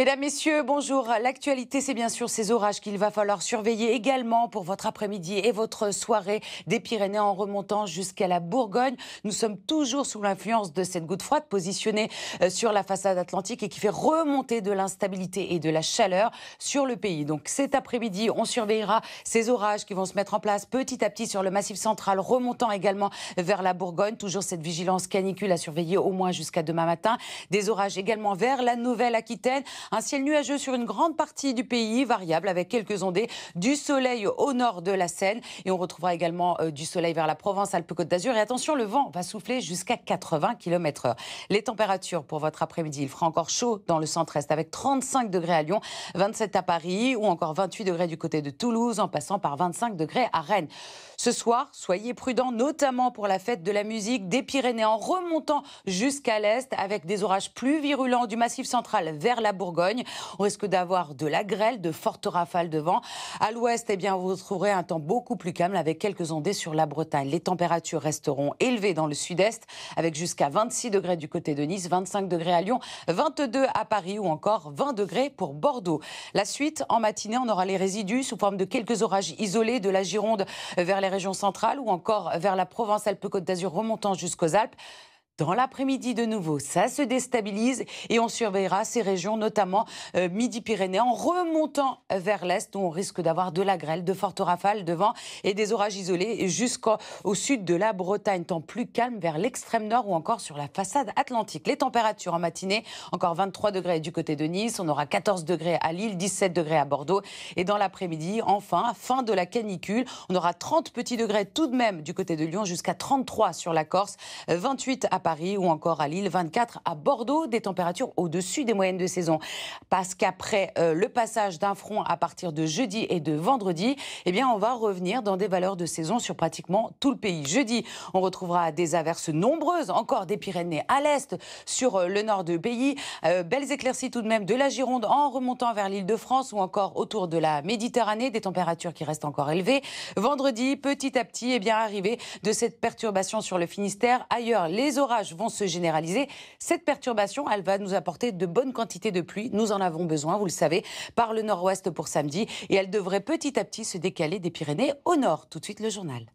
Mesdames, Messieurs, bonjour. L'actualité, c'est bien sûr ces orages qu'il va falloir surveiller également pour votre après-midi et votre soirée des Pyrénées en remontant jusqu'à la Bourgogne. Nous sommes toujours sous l'influence de cette goutte froide positionnée euh, sur la façade atlantique et qui fait remonter de l'instabilité et de la chaleur sur le pays. Donc cet après-midi, on surveillera ces orages qui vont se mettre en place petit à petit sur le massif central, remontant également vers la Bourgogne. Toujours cette vigilance canicule à surveiller au moins jusqu'à demain matin. Des orages également vers la Nouvelle-Aquitaine un ciel nuageux sur une grande partie du pays, variable avec quelques ondées, du soleil au nord de la Seine. Et on retrouvera également euh, du soleil vers la Provence, Alpes-Côte d'Azur. Et attention, le vent va souffler jusqu'à 80 km/h. Les températures pour votre après-midi, il fera encore chaud dans le centre-est avec 35 degrés à Lyon, 27 à Paris ou encore 28 degrés du côté de Toulouse en passant par 25 degrés à Rennes. Ce soir, soyez prudents, notamment pour la fête de la musique des Pyrénées en remontant jusqu'à l'est avec des orages plus virulents du massif central vers la Bourgogne on risque d'avoir de la grêle, de fortes rafales de vent. À l'ouest, eh bien, vous trouverez un temps beaucoup plus calme avec quelques ondées sur la Bretagne. Les températures resteront élevées dans le sud-est avec jusqu'à 26 degrés du côté de Nice, 25 degrés à Lyon, 22 à Paris ou encore 20 degrés pour Bordeaux. La suite, en matinée, on aura les résidus sous forme de quelques orages isolés de la Gironde vers les régions centrales ou encore vers la Provence-Alpes-Côte d'Azur remontant jusqu'aux Alpes. Dans l'après-midi, de nouveau, ça se déstabilise et on surveillera ces régions, notamment euh, Midi-Pyrénées, en remontant vers l'est, où on risque d'avoir de la grêle, de fortes rafales de vent et des orages isolés jusqu'au sud de la Bretagne. Temps plus calme vers l'extrême nord ou encore sur la façade atlantique. Les températures en matinée, encore 23 degrés du côté de Nice, on aura 14 degrés à Lille, 17 degrés à Bordeaux. Et dans l'après-midi, enfin, fin de la canicule, on aura 30 petits degrés tout de même du côté de Lyon, jusqu'à 33 sur la Corse, 28 à Paris. Paris ou encore à Lille, 24 à Bordeaux, des températures au-dessus des moyennes de saison. Parce qu'après euh, le passage d'un front à partir de jeudi et de vendredi, eh bien, on va revenir dans des valeurs de saison sur pratiquement tout le pays. Jeudi, on retrouvera des averses nombreuses, encore des Pyrénées à l'est, sur euh, le nord de pays. Euh, belles éclaircies tout de même de la Gironde en remontant vers l'île de France ou encore autour de la Méditerranée, des températures qui restent encore élevées. Vendredi, petit à petit, eh bien, arrivée de cette perturbation sur le Finistère. Ailleurs, les orages vont se généraliser. Cette perturbation, elle va nous apporter de bonnes quantités de pluie. Nous en avons besoin, vous le savez, par le nord-ouest pour samedi. Et elle devrait petit à petit se décaler des Pyrénées au nord. Tout de suite, le journal.